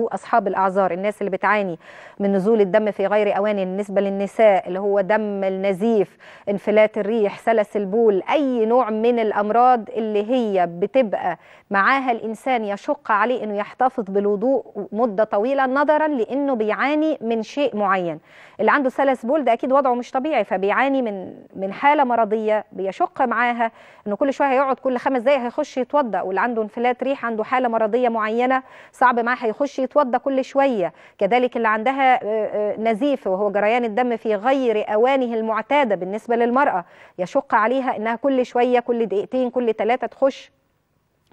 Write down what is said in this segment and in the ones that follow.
أصحاب الأعذار الناس اللي بتعاني من نزول الدم في غير أوان بالنسبة للنساء اللي هو دم النزيف انفلات الريح سلس البول أي نوع من الأمراض اللي هي بتبقى معاها الإنسان يشق عليه أنه يحتفظ بالوضوء مدة طويلة نظرا لأنه بيعاني من شيء معين اللي عنده سلس بول ده أكيد وضعه مش طبيعي فبيعاني من من حالة مرضية بيشق معاها أنه كل شوية هيقعد كل خمس دقايق هيخش يتوضأ واللي عنده انفلات ريح عنده حالة مرضية معينة صعب معاه هيخش بيتوضى كل شوية كذلك اللي عندها آه، آه، نزيف وهو جريان الدم في غير أوانه المعتادة بالنسبة للمرأة يشق عليها أنها كل شوية كل دقيقتين كل ثلاثة تخش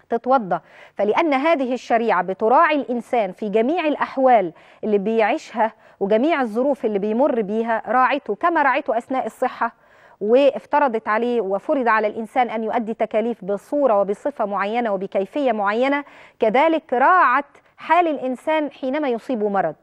تتوضى فلأن هذه الشريعة بتراعي الإنسان في جميع الأحوال اللي بيعيشها وجميع الظروف اللي بيمر بيها راعته كما راعته أثناء الصحة وافترضت عليه وفرض على الإنسان أن يؤدي تكاليف بصورة وبصفة معينة وبكيفية معينة كذلك راعت حال الإنسان حينما يصيب مرض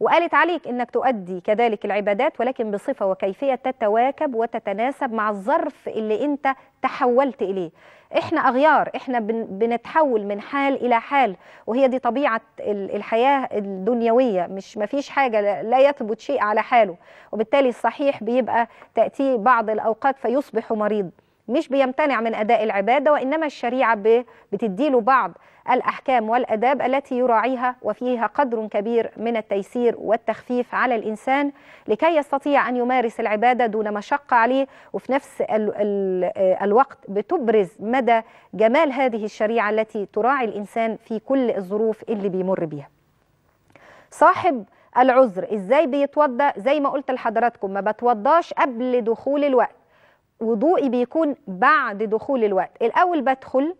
وقالت عليك أنك تؤدي كذلك العبادات ولكن بصفة وكيفية تتواكب وتتناسب مع الظرف اللي أنت تحولت إليه إحنا أغيار إحنا بنتحول من حال إلى حال وهي دي طبيعة الحياة الدنيوية مش مفيش حاجة لا يثبت شيء على حاله وبالتالي الصحيح بيبقى تأتيه بعض الأوقات فيصبح مريض مش بيمتنع من أداء العبادة وإنما الشريعة بتديله بعض الأحكام والأداب التي يراعيها وفيها قدر كبير من التيسير والتخفيف على الإنسان لكي يستطيع أن يمارس العبادة دون مشقة عليه وفي نفس الوقت بتبرز مدى جمال هذه الشريعة التي تراعي الإنسان في كل الظروف اللي بيمر بيها صاحب العذر ازاي بيتوضى زي ما قلت لحضراتكم ما بتوضاش قبل دخول الوقت وضوئي بيكون بعد دخول الوقت الأول بدخل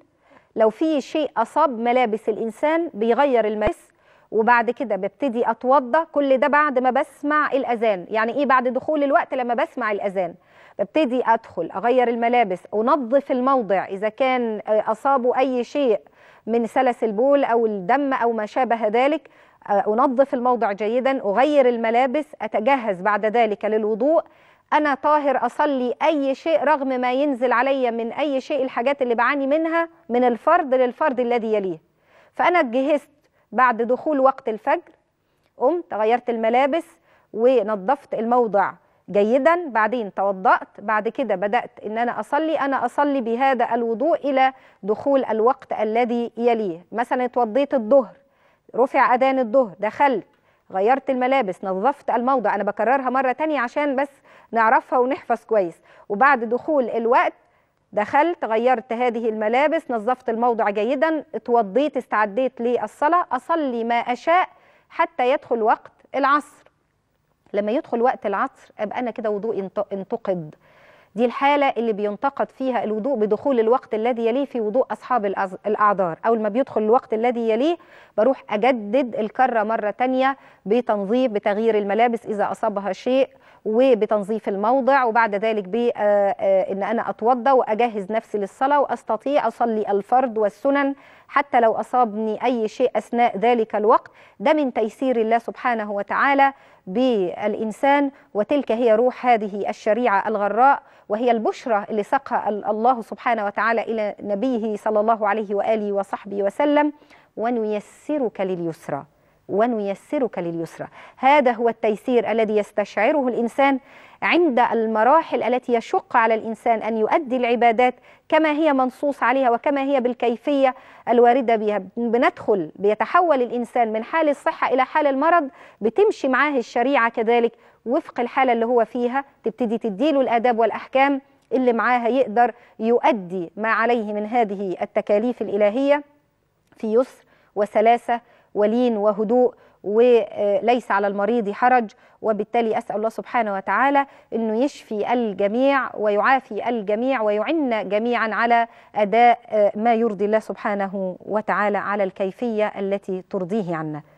لو في شيء أصاب ملابس الإنسان بيغير الملابس وبعد كده ببتدي أتوضى كل ده بعد ما بسمع الأذان يعني إيه بعد دخول الوقت لما بسمع الأذان ببتدي أدخل أغير الملابس أنظف الموضع إذا كان آه، أصابه أي شيء من سلس البول أو الدم أو ما شابه ذلك آه، أنظف الموضع جيدا أغير الملابس أتجهز بعد ذلك للوضوء أنا طاهر أصلي أي شيء رغم ما ينزل عليا من أي شيء الحاجات اللي بعاني منها من الفرد للفرد الذي يليه فأنا جهزت بعد دخول وقت الفجر قمت غيرت الملابس ونظفت الموضع جيدا بعدين توضأت بعد كده بدأت ان انا اصلي انا اصلي بهذا الوضوء الى دخول الوقت الذي يليه مثلا اتوضيت الظهر رفع اذان الظهر دخلت غيرت الملابس نظفت الموضع انا بكررها مره تانية عشان بس نعرفها ونحفظ كويس وبعد دخول الوقت دخلت غيرت هذه الملابس نظفت الموضع جيدا اتوضيت استعديت للصلاه اصلي ما اشاء حتى يدخل وقت العصر لما يدخل وقت العصر ابقى انا كده وضوء انتقد دي الحالة اللي بينتقد فيها الوضوء بدخول الوقت الذي يليه في وضوء أصحاب الأعذار أول ما بيدخل الوقت الذي يليه بروح أجدد الكرة مرة تانية بتنظيف بتغيير الملابس إذا أصابها شيء وبتنظيف الموضع وبعد ذلك بأن آه، آه، أنا أتوضى وأجهز نفسي للصلاة وأستطيع أصلي الفرض والسنن حتى لو أصابني أي شيء أثناء ذلك الوقت ده من تيسير الله سبحانه وتعالى بالإنسان وتلك هي روح هذه الشريعة الغراء وهي البشرى اللي ساقها الله سبحانه وتعالى إلى نبيه صلى الله عليه وآله وصحبه وسلم ونيسرك لليسرى ونيسرك لليسرى هذا هو التيسير الذي يستشعره الإنسان عند المراحل التي يشق على الإنسان أن يؤدي العبادات كما هي منصوص عليها وكما هي بالكيفية الواردة بها بندخل بيتحول الإنسان من حال الصحة إلى حال المرض بتمشي معاه الشريعة كذلك وفق الحالة اللي هو فيها تبتدي تديله الآداب والأحكام اللي معاها يقدر يؤدي ما عليه من هذه التكاليف الإلهية في يسر وسلاسة ولين وهدوء وليس على المريض حرج وبالتالي أسأل الله سبحانه وتعالى أنه يشفي الجميع ويعافي الجميع ويعن جميعا على أداء ما يرضي الله سبحانه وتعالى على الكيفية التي ترضيه عنا